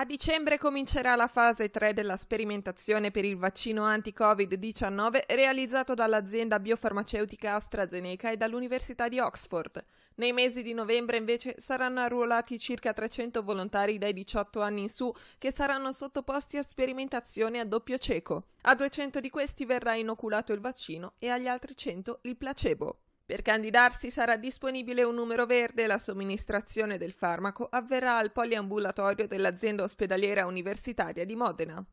A dicembre comincerà la fase 3 della sperimentazione per il vaccino anti-Covid-19 realizzato dall'azienda biofarmaceutica AstraZeneca e dall'Università di Oxford. Nei mesi di novembre invece saranno arruolati circa 300 volontari dai 18 anni in su che saranno sottoposti a sperimentazione a doppio cieco. A 200 di questi verrà inoculato il vaccino e agli altri 100 il placebo. Per candidarsi sarà disponibile un numero verde e la somministrazione del farmaco avverrà al poliambulatorio dell'azienda ospedaliera universitaria di Modena.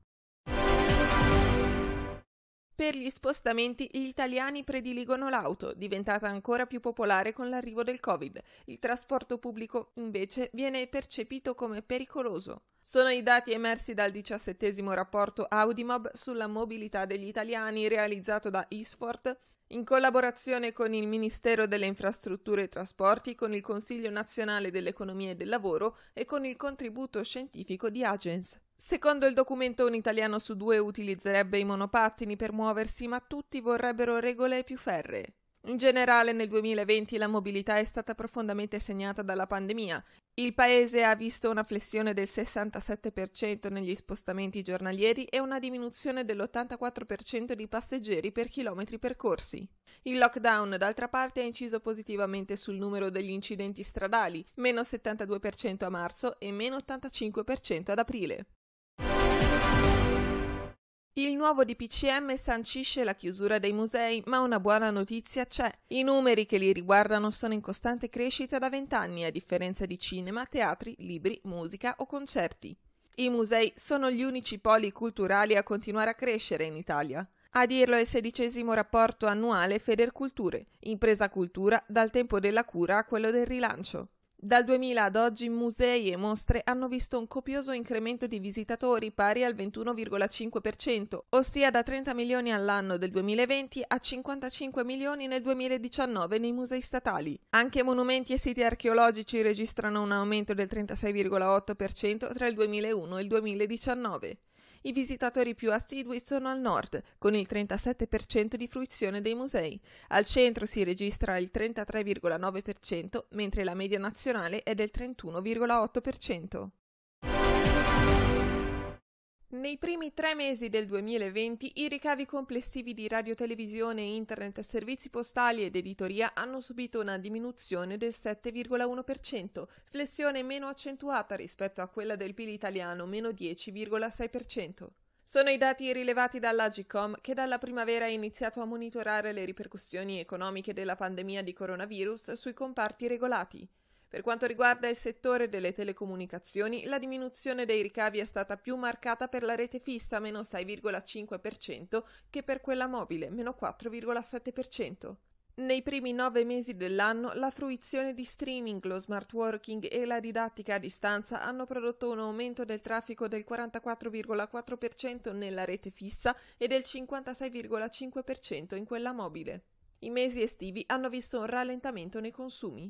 Per gli spostamenti gli italiani prediligono l'auto, diventata ancora più popolare con l'arrivo del Covid. Il trasporto pubblico invece viene percepito come pericoloso. Sono i dati emersi dal diciassettesimo rapporto Audimob sulla mobilità degli italiani realizzato da Isfort in collaborazione con il Ministero delle Infrastrutture e Trasporti, con il Consiglio nazionale dell'Economia e del Lavoro e con il contributo scientifico di Agence. Secondo il documento un italiano su due utilizzerebbe i monopattini per muoversi, ma tutti vorrebbero regole più ferree. In generale nel 2020 la mobilità è stata profondamente segnata dalla pandemia. Il paese ha visto una flessione del 67% negli spostamenti giornalieri e una diminuzione dell'84% di passeggeri per chilometri percorsi. Il lockdown, d'altra parte, ha inciso positivamente sul numero degli incidenti stradali, meno 72% a marzo e meno 85% ad aprile. Il nuovo DPCM sancisce la chiusura dei musei, ma una buona notizia c'è. I numeri che li riguardano sono in costante crescita da vent'anni, a differenza di cinema, teatri, libri, musica o concerti. I musei sono gli unici poli culturali a continuare a crescere in Italia. A dirlo è il sedicesimo rapporto annuale Federculture, impresa cultura dal tempo della cura a quello del rilancio. Dal 2000 ad oggi musei e mostre hanno visto un copioso incremento di visitatori pari al 21,5%, ossia da 30 milioni all'anno del 2020 a 55 milioni nel 2019 nei musei statali. Anche monumenti e siti archeologici registrano un aumento del 36,8% tra il 2001 e il 2019. I visitatori più assidui sono al nord, con il 37% di fruizione dei musei. Al centro si registra il 33,9%, mentre la media nazionale è del 31,8%. Nei primi tre mesi del 2020 i ricavi complessivi di radiotelevisione, internet, servizi postali ed editoria hanno subito una diminuzione del 7,1%, flessione meno accentuata rispetto a quella del PIL italiano, meno 10,6%. Sono i dati rilevati dall'Agicom che dalla primavera ha iniziato a monitorare le ripercussioni economiche della pandemia di coronavirus sui comparti regolati. Per quanto riguarda il settore delle telecomunicazioni, la diminuzione dei ricavi è stata più marcata per la rete fissa, meno 6,5%, che per quella mobile, meno 4,7%. Nei primi nove mesi dell'anno la fruizione di streaming, lo smart working e la didattica a distanza hanno prodotto un aumento del traffico del 44,4% nella rete fissa e del 56,5% in quella mobile. I mesi estivi hanno visto un rallentamento nei consumi.